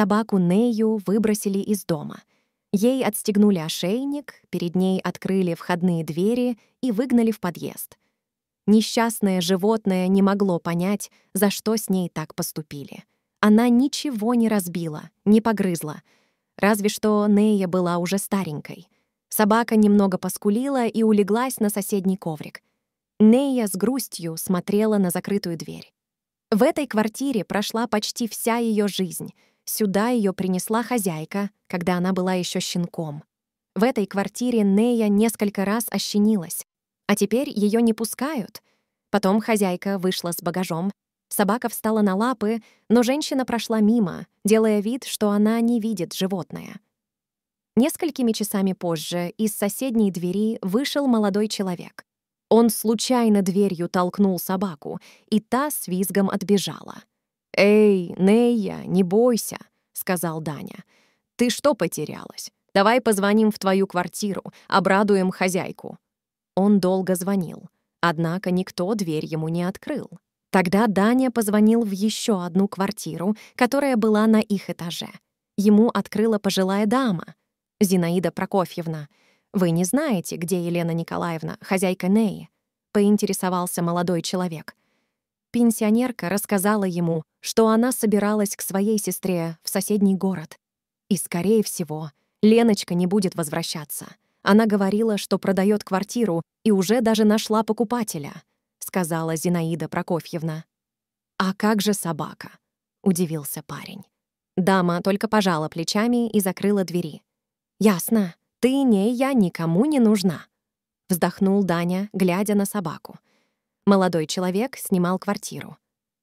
Собаку Нею выбросили из дома. Ей отстегнули ошейник, перед ней открыли входные двери и выгнали в подъезд. Несчастное животное не могло понять, за что с ней так поступили. Она ничего не разбила, не погрызла. Разве что Нея была уже старенькой. Собака немного поскулила и улеглась на соседний коврик. Нея с грустью смотрела на закрытую дверь. В этой квартире прошла почти вся ее жизнь — Сюда ее принесла хозяйка, когда она была еще щенком. В этой квартире Нея несколько раз ощенилась, а теперь ее не пускают. Потом хозяйка вышла с багажом, собака встала на лапы, но женщина прошла мимо, делая вид, что она не видит животное. Несколькими часами позже из соседней двери вышел молодой человек. Он случайно дверью толкнул собаку, и та с визгом отбежала. «Эй, Нейя, не бойся», — сказал Даня. «Ты что потерялась? Давай позвоним в твою квартиру, обрадуем хозяйку». Он долго звонил, однако никто дверь ему не открыл. Тогда Даня позвонил в еще одну квартиру, которая была на их этаже. Ему открыла пожилая дама, Зинаида Прокофьевна. «Вы не знаете, где Елена Николаевна, хозяйка Неи?» — поинтересовался молодой человек. Пенсионерка рассказала ему, что она собиралась к своей сестре в соседний город. И, скорее всего, Леночка не будет возвращаться. Она говорила, что продает квартиру и уже даже нашла покупателя, сказала Зинаида Прокофьевна. «А как же собака?» — удивился парень. Дама только пожала плечами и закрыла двери. «Ясно, ты, не я, никому не нужна», — вздохнул Даня, глядя на собаку. Молодой человек снимал квартиру.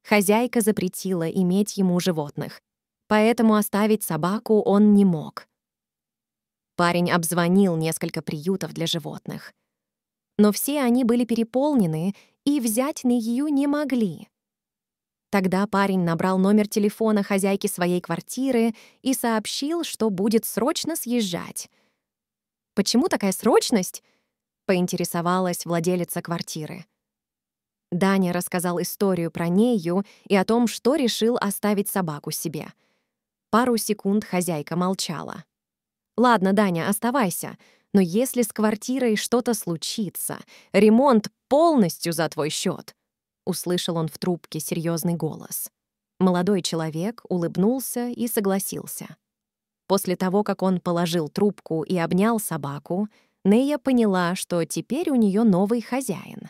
Хозяйка запретила иметь ему животных, поэтому оставить собаку он не мог. Парень обзвонил несколько приютов для животных. Но все они были переполнены и взять Нью не могли. Тогда парень набрал номер телефона хозяйки своей квартиры и сообщил, что будет срочно съезжать. «Почему такая срочность?» — поинтересовалась владелица квартиры. Даня рассказал историю про нею и о том, что решил оставить собаку себе. Пару секунд хозяйка молчала. «Ладно, Даня, оставайся, но если с квартирой что-то случится, ремонт полностью за твой счет, услышал он в трубке серьезный голос. Молодой человек улыбнулся и согласился. После того, как он положил трубку и обнял собаку, Нея поняла, что теперь у нее новый хозяин.